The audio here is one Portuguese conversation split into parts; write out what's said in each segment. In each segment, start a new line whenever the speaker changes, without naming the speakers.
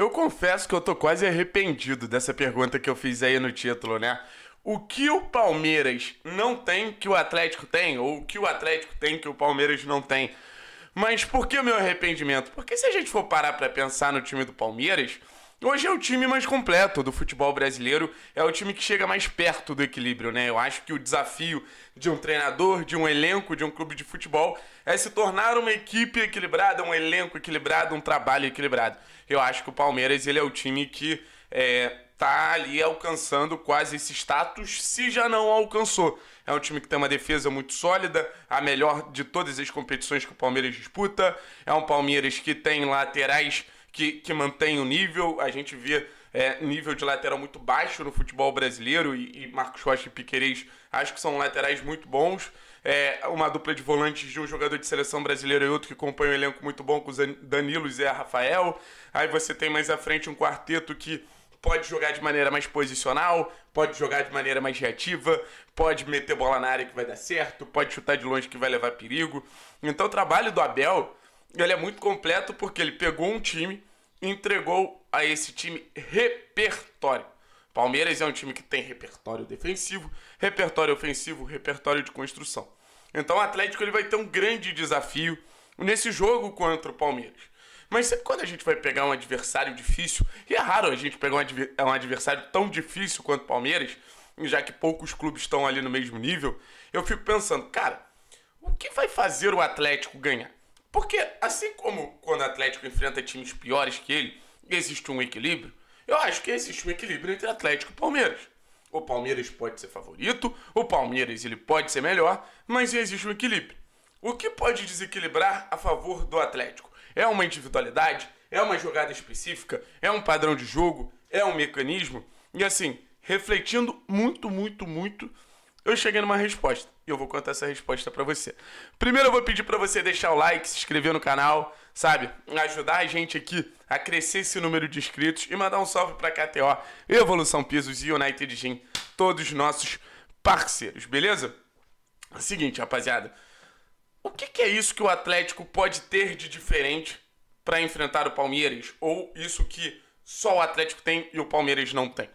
Eu confesso que eu tô quase arrependido dessa pergunta que eu fiz aí no título, né? O que o Palmeiras não tem que o Atlético tem, ou o que o Atlético tem que o Palmeiras não tem. Mas por que o meu arrependimento? Porque se a gente for parar para pensar no time do Palmeiras, Hoje é o time mais completo do futebol brasileiro, é o time que chega mais perto do equilíbrio, né? Eu acho que o desafio de um treinador, de um elenco, de um clube de futebol é se tornar uma equipe equilibrada, um elenco equilibrado, um trabalho equilibrado. Eu acho que o Palmeiras ele é o time que é, tá ali alcançando quase esse status, se já não alcançou. É um time que tem uma defesa muito sólida, a melhor de todas as competições que o Palmeiras disputa. É um Palmeiras que tem laterais que, que mantém o nível. A gente vê é, nível de lateral muito baixo no futebol brasileiro e, e Marcos Rocha e Piquerez acho que são laterais muito bons. É, uma dupla de volantes de um jogador de seleção brasileira e outro que compõe um elenco muito bom com o Danilo e Zé Rafael. Aí você tem mais à frente um quarteto que pode jogar de maneira mais posicional, pode jogar de maneira mais reativa, pode meter bola na área que vai dar certo, pode chutar de longe que vai levar perigo. Então o trabalho do Abel ele é muito completo porque ele pegou um time e entregou a esse time repertório. Palmeiras é um time que tem repertório defensivo, repertório ofensivo, repertório de construção. Então o Atlético ele vai ter um grande desafio nesse jogo contra o Palmeiras. Mas sempre quando a gente vai pegar um adversário difícil, e é raro a gente pegar um adversário tão difícil quanto o Palmeiras, já que poucos clubes estão ali no mesmo nível, eu fico pensando, cara, o que vai fazer o Atlético ganhar? Porque, assim como quando o Atlético enfrenta times piores que ele, existe um equilíbrio, eu acho que existe um equilíbrio entre Atlético e Palmeiras. O Palmeiras pode ser favorito, o Palmeiras ele pode ser melhor, mas existe um equilíbrio. O que pode desequilibrar a favor do Atlético? É uma individualidade? É uma jogada específica? É um padrão de jogo? É um mecanismo? E assim, refletindo muito, muito, muito eu cheguei numa resposta e eu vou contar essa resposta para você. Primeiro eu vou pedir para você deixar o like, se inscrever no canal, sabe? Ajudar a gente aqui a crescer esse número de inscritos e mandar um salve para KTO, Evolução Pisos e United Gym, todos nossos parceiros, beleza? seguinte, rapaziada, o que, que é isso que o Atlético pode ter de diferente para enfrentar o Palmeiras ou isso que só o Atlético tem e o Palmeiras não tem?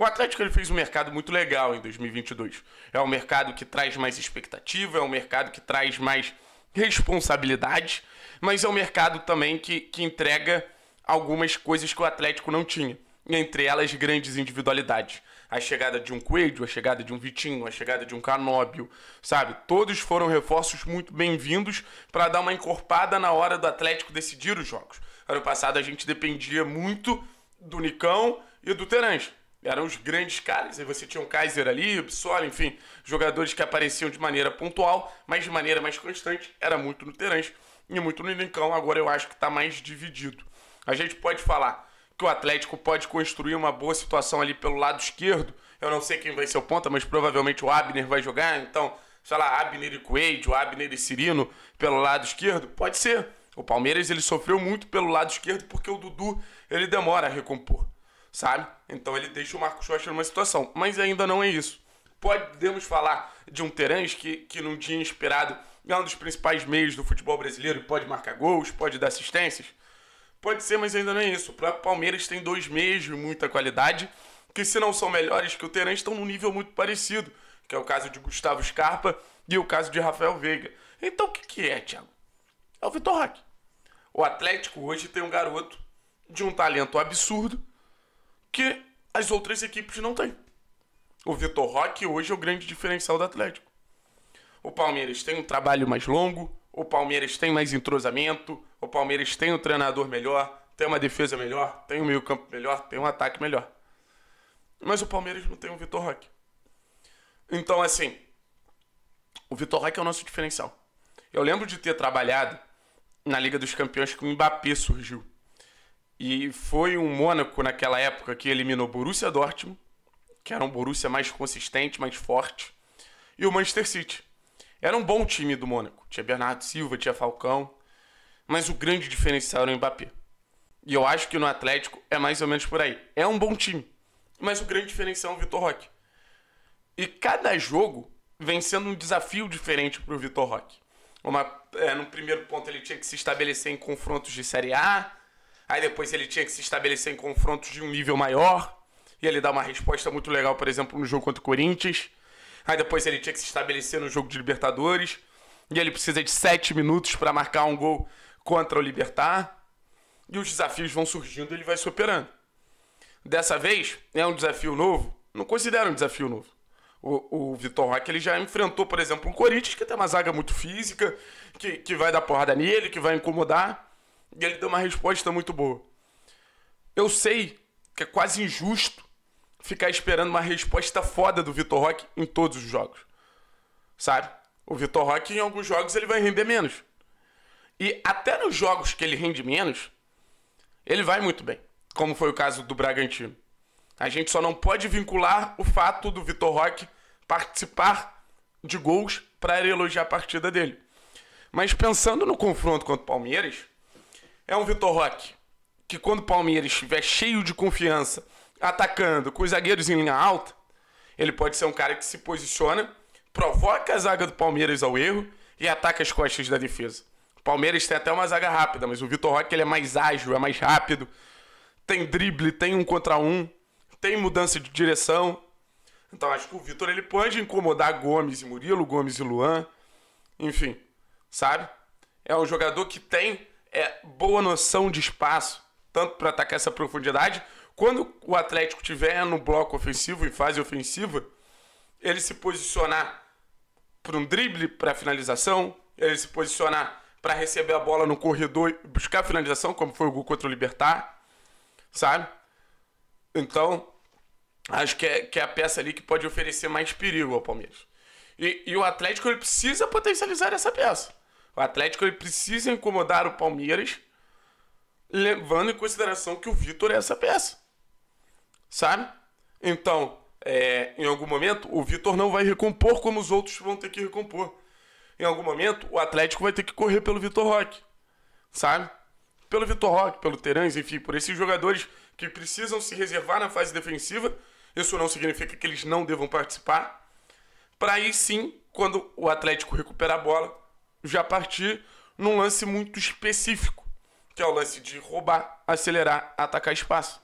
O Atlético ele fez um mercado muito legal em 2022. É um mercado que traz mais expectativa, é um mercado que traz mais responsabilidade, mas é um mercado também que, que entrega algumas coisas que o Atlético não tinha. Entre elas, grandes individualidades. A chegada de um Coelho, a chegada de um Vitinho, a chegada de um Canóbio, sabe? Todos foram reforços muito bem-vindos para dar uma encorpada na hora do Atlético decidir os jogos. Ano passado a gente dependia muito do Nicão e do Terence eram os grandes caras, aí você tinha o um Kaiser ali, o Bissoli, enfim, jogadores que apareciam de maneira pontual, mas de maneira mais constante, era muito no Terence e muito no Lincoln. agora eu acho que está mais dividido. A gente pode falar que o Atlético pode construir uma boa situação ali pelo lado esquerdo, eu não sei quem vai ser o ponta, mas provavelmente o Abner vai jogar, então, sei lá, Abner e o Abner e Cirino pelo lado esquerdo, pode ser. O Palmeiras ele sofreu muito pelo lado esquerdo porque o Dudu ele demora a recompor sabe? Então ele deixa o Marcos Rocha numa situação, mas ainda não é isso. Podemos falar de um Terãs que, que não tinha esperado, é um dos principais meios do futebol brasileiro, pode marcar gols, pode dar assistências? Pode ser, mas ainda não é isso. O próprio Palmeiras tem dois meios de muita qualidade, que se não são melhores que o Terence estão num nível muito parecido, que é o caso de Gustavo Scarpa e o caso de Rafael Veiga. Então o que, que é, Thiago? É o Vitor Roque. O Atlético hoje tem um garoto de um talento absurdo, que as outras equipes não têm. O Vitor Roque hoje é o grande diferencial do Atlético. O Palmeiras tem um trabalho mais longo, o Palmeiras tem mais entrosamento, o Palmeiras tem um treinador melhor, tem uma defesa melhor, tem um meio-campo melhor, tem um ataque melhor. Mas o Palmeiras não tem o Vitor Roque. Então, assim, o Vitor Roque é o nosso diferencial. Eu lembro de ter trabalhado na Liga dos Campeões que o Mbappé surgiu. E foi um Mônaco naquela época que eliminou Borussia Dortmund, que era um Borussia mais consistente, mais forte, e o Manchester City. Era um bom time do Mônaco. Tinha Bernardo Silva, tinha Falcão, mas o grande diferencial era o Mbappé. E eu acho que no Atlético é mais ou menos por aí. É um bom time, mas o grande diferencial é o Vitor Roque. E cada jogo vem sendo um desafio diferente para o Vitor Roque. Uma, é, no primeiro ponto ele tinha que se estabelecer em confrontos de Série A, Aí depois ele tinha que se estabelecer em confrontos de um nível maior. E ele dá uma resposta muito legal, por exemplo, no jogo contra o Corinthians. Aí depois ele tinha que se estabelecer no jogo de Libertadores. E ele precisa de sete minutos para marcar um gol contra o Libertar. E os desafios vão surgindo e ele vai superando. Dessa vez, é um desafio novo. Não considero um desafio novo. O, o Vitor Roque ele já enfrentou, por exemplo, um Corinthians que tem uma zaga muito física, que, que vai dar porrada nele, que vai incomodar. E ele deu uma resposta muito boa. Eu sei que é quase injusto ficar esperando uma resposta foda do Vitor Roque em todos os jogos. Sabe? O Vitor Roque, em alguns jogos, ele vai render menos. E até nos jogos que ele rende menos, ele vai muito bem. Como foi o caso do Bragantino. A gente só não pode vincular o fato do Vitor Roque participar de gols para elogiar a partida dele. Mas pensando no confronto contra o Palmeiras, é um Vitor Roque que quando o Palmeiras estiver cheio de confiança, atacando com os zagueiros em linha alta, ele pode ser um cara que se posiciona, provoca a zaga do Palmeiras ao erro e ataca as costas da defesa. O Palmeiras tem até uma zaga rápida, mas o Vitor Roque ele é mais ágil, é mais rápido, tem drible, tem um contra um, tem mudança de direção. Então acho que o Vitor ele pode incomodar Gomes e Murilo, Gomes e Luan, enfim, sabe? É um jogador que tem é, boa noção de espaço, tanto para atacar essa profundidade. Quando o Atlético tiver no bloco ofensivo e fase ofensiva, ele se posicionar para um drible, para finalização, ele se posicionar para receber a bola no corredor e buscar finalização, como foi o gol contra o Libertar, sabe? Então, acho que é, que é a peça ali que pode oferecer mais perigo ao Palmeiras. E, e o Atlético ele precisa potencializar essa peça. O Atlético ele precisa incomodar o Palmeiras, levando em consideração que o Vitor é essa peça. Sabe? Então, é, em algum momento, o Vitor não vai recompor como os outros vão ter que recompor. Em algum momento, o Atlético vai ter que correr pelo Vitor Roque. Sabe? Pelo Vitor Roque, pelo Terãs, enfim, por esses jogadores que precisam se reservar na fase defensiva. Isso não significa que eles não devam participar. Para aí sim, quando o Atlético recuperar a bola, já partir num lance muito específico, que é o lance de roubar, acelerar, atacar espaço.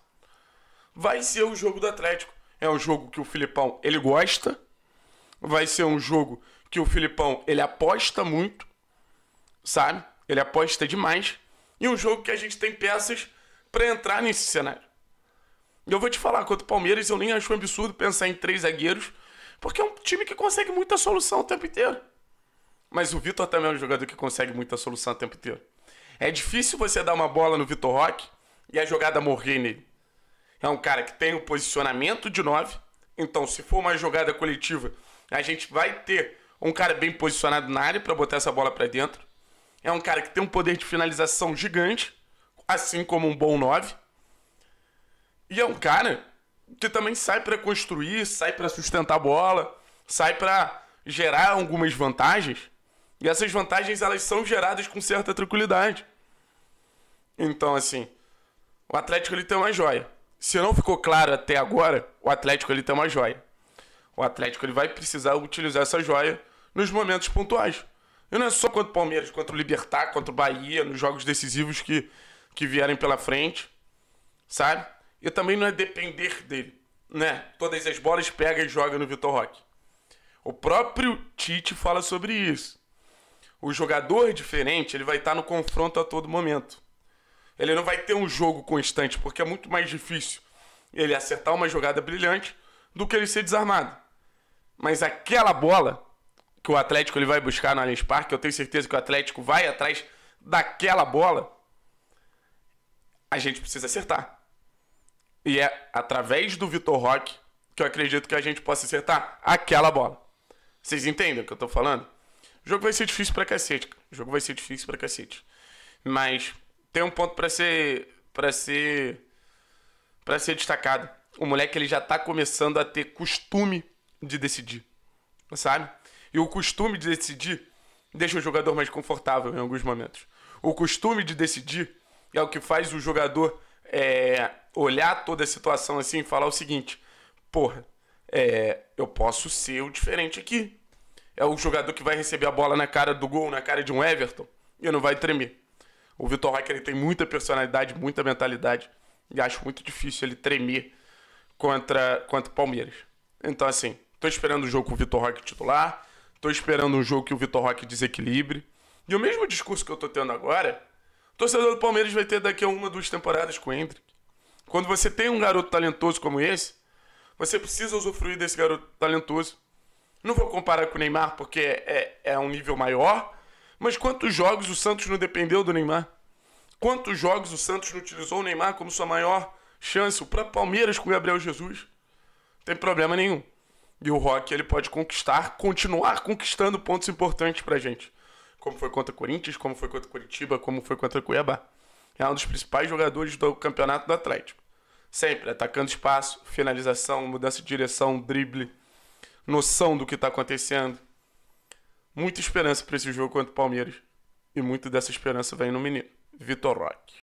Vai ser o jogo do Atlético. É um jogo que o Filipão ele gosta. Vai ser um jogo que o Filipão ele aposta muito, sabe? Ele aposta demais. E um jogo que a gente tem peças para entrar nesse cenário. Eu vou te falar, quanto o Palmeiras, eu nem acho um absurdo pensar em três zagueiros, porque é um time que consegue muita solução o tempo inteiro. Mas o Vitor também é um jogador que consegue muita solução o tempo inteiro. É difícil você dar uma bola no Vitor Roque e a jogada morrer nele. É um cara que tem o um posicionamento de 9. Então, se for uma jogada coletiva, a gente vai ter um cara bem posicionado na área para botar essa bola para dentro. É um cara que tem um poder de finalização gigante, assim como um bom 9. E é um cara que também sai para construir, sai para sustentar a bola, sai para gerar algumas vantagens. E essas vantagens, elas são geradas com certa tranquilidade. Então, assim, o Atlético ele tem uma joia. Se não ficou claro até agora, o Atlético ele tem uma joia. O Atlético ele vai precisar utilizar essa joia nos momentos pontuais. E não é só contra o Palmeiras, contra o Libertar, contra o Bahia, nos jogos decisivos que, que vierem pela frente, sabe? E também não é depender dele, né? Todas as bolas pega e joga no Vitor Roque. O próprio Tite fala sobre isso. O jogador diferente, ele vai estar no confronto a todo momento. Ele não vai ter um jogo constante, porque é muito mais difícil ele acertar uma jogada brilhante do que ele ser desarmado. Mas aquela bola que o Atlético ele vai buscar no Allianz Parque, eu tenho certeza que o Atlético vai atrás daquela bola. A gente precisa acertar. E é através do Vitor Roque que eu acredito que a gente possa acertar aquela bola. Vocês entendem o que eu estou falando? O jogo vai ser difícil pra cacete. O jogo vai ser difícil pra cacete. Mas tem um ponto para ser para ser para ser destacado. O moleque ele já tá começando a ter costume de decidir. Sabe? E o costume de decidir deixa o jogador mais confortável em alguns momentos. O costume de decidir é o que faz o jogador é, olhar toda a situação assim e falar o seguinte: porra, é, eu posso ser o diferente aqui é o jogador que vai receber a bola na cara do gol, na cara de um Everton, e não vai tremer. O Vitor Roque ele tem muita personalidade, muita mentalidade, e acho muito difícil ele tremer contra, contra o Palmeiras. Então, assim, tô esperando o um jogo com o Vitor Roque titular, tô esperando um jogo que o Vitor Roque desequilibre. E o mesmo discurso que eu tô tendo agora, o torcedor do Palmeiras vai ter daqui a uma, duas temporadas com o Hendrick. Quando você tem um garoto talentoso como esse, você precisa usufruir desse garoto talentoso não vou comparar com o Neymar porque é, é um nível maior, mas quantos jogos o Santos não dependeu do Neymar? Quantos jogos o Santos não utilizou o Neymar como sua maior chance? O próprio Palmeiras com o Gabriel Jesus. Não tem problema nenhum. E o Rock ele pode conquistar, continuar conquistando pontos importantes pra gente. Como foi contra o Corinthians, como foi contra o Curitiba, como foi contra o Cuiabá. É um dos principais jogadores do campeonato do Atlético. Sempre atacando espaço, finalização, mudança de direção, drible noção do que está acontecendo. Muita esperança para esse jogo contra o Palmeiras. E muito dessa esperança vem no menino, Vitor Roque.